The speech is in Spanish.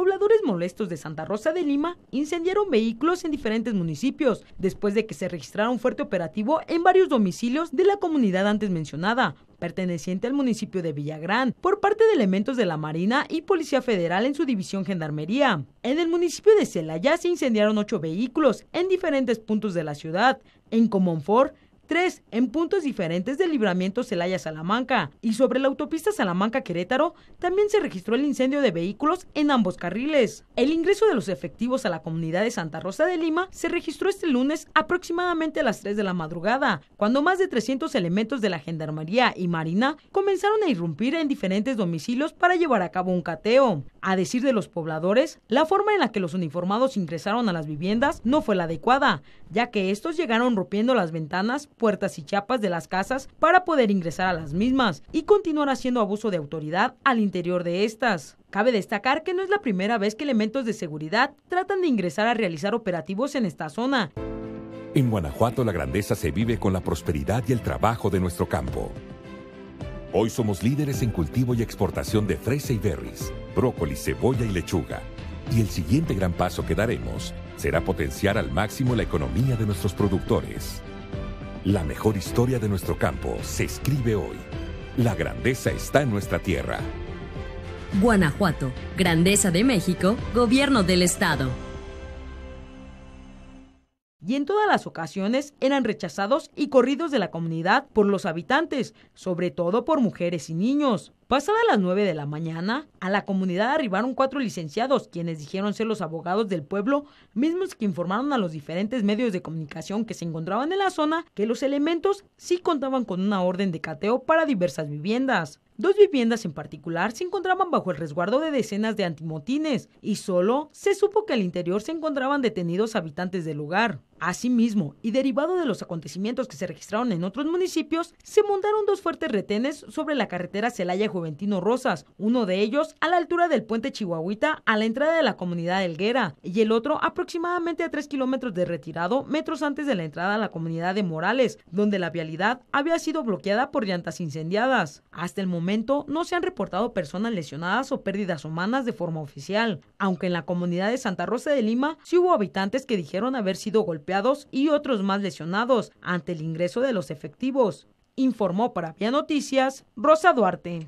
pobladores molestos de Santa Rosa de Lima incendiaron vehículos en diferentes municipios, después de que se registrara un fuerte operativo en varios domicilios de la comunidad antes mencionada, perteneciente al municipio de Villagrán, por parte de elementos de la Marina y Policía Federal en su división Gendarmería. En el municipio de Celaya se incendiaron ocho vehículos en diferentes puntos de la ciudad. En Comonfort en puntos diferentes del libramiento Celaya-Salamanca. Y sobre la autopista Salamanca-Querétaro también se registró el incendio de vehículos en ambos carriles. El ingreso de los efectivos a la comunidad de Santa Rosa de Lima se registró este lunes aproximadamente a las 3 de la madrugada, cuando más de 300 elementos de la Gendarmería y Marina comenzaron a irrumpir en diferentes domicilios para llevar a cabo un cateo. A decir de los pobladores, la forma en la que los uniformados ingresaron a las viviendas no fue la adecuada, ya que estos llegaron rompiendo las ventanas, puertas y chapas de las casas para poder ingresar a las mismas y continuar haciendo abuso de autoridad al interior de estas. Cabe destacar que no es la primera vez que elementos de seguridad tratan de ingresar a realizar operativos en esta zona. En Guanajuato la grandeza se vive con la prosperidad y el trabajo de nuestro campo. Hoy somos líderes en cultivo y exportación de fresa y berries, brócoli, cebolla y lechuga. Y el siguiente gran paso que daremos será potenciar al máximo la economía de nuestros productores. La mejor historia de nuestro campo se escribe hoy. La grandeza está en nuestra tierra. Guanajuato, Grandeza de México, Gobierno del Estado y en todas las ocasiones eran rechazados y corridos de la comunidad por los habitantes, sobre todo por mujeres y niños. Pasada las 9 de la mañana, a la comunidad arribaron cuatro licenciados, quienes dijeron ser los abogados del pueblo, mismos que informaron a los diferentes medios de comunicación que se encontraban en la zona que los elementos sí contaban con una orden de cateo para diversas viviendas. Dos viviendas en particular se encontraban bajo el resguardo de decenas de antimotines y solo se supo que al interior se encontraban detenidos habitantes del lugar. Asimismo, y derivado de los acontecimientos que se registraron en otros municipios, se montaron dos fuertes retenes sobre la carretera celaya Juventino Rosas, uno de ellos a la altura del puente Chihuahuita a la entrada de la comunidad Helguera y el otro aproximadamente a 3 kilómetros de retirado, metros antes de la entrada a la comunidad de Morales, donde la vialidad había sido bloqueada por llantas incendiadas. Hasta el momento no se han reportado personas lesionadas o pérdidas humanas de forma oficial, aunque en la comunidad de Santa Rosa de Lima sí hubo habitantes que dijeron haber sido golpeados y otros más lesionados ante el ingreso de los efectivos. Informó para Vía Noticias Rosa Duarte.